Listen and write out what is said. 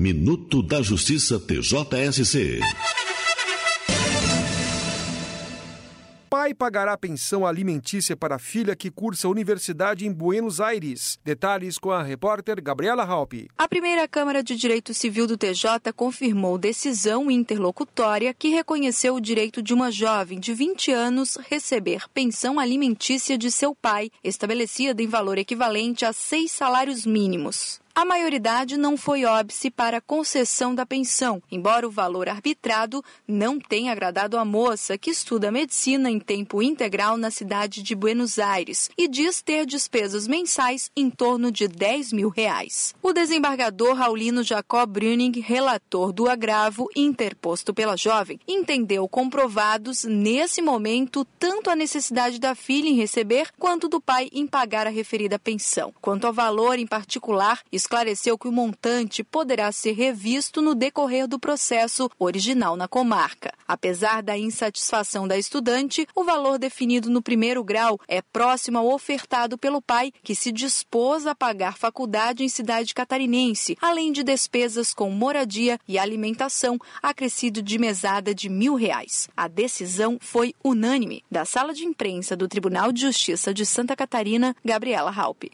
Minuto da Justiça TJSC. Pai pagará pensão alimentícia para filha que cursa a universidade em Buenos Aires. Detalhes com a repórter Gabriela Halpe. A primeira Câmara de Direito Civil do TJ confirmou decisão interlocutória que reconheceu o direito de uma jovem de 20 anos receber pensão alimentícia de seu pai, estabelecida em valor equivalente a seis salários mínimos. A maioridade não foi óbice para concessão da pensão, embora o valor arbitrado não tenha agradado a moça, que estuda medicina em tempo integral na cidade de Buenos Aires e diz ter despesas mensais em torno de 10 mil reais. O desembargador Raulino Jacob Bruning, relator do agravo interposto pela jovem, entendeu comprovados nesse momento tanto a necessidade da filha em receber quanto do pai em pagar a referida pensão. Quanto ao valor em particular, esclareceu que o montante poderá ser revisto no decorrer do processo original na comarca. Apesar da insatisfação da estudante, o valor definido no primeiro grau é próximo ao ofertado pelo pai, que se dispôs a pagar faculdade em cidade catarinense, além de despesas com moradia e alimentação, acrescido de mesada de mil reais. A decisão foi unânime. Da sala de imprensa do Tribunal de Justiça de Santa Catarina, Gabriela Halpe.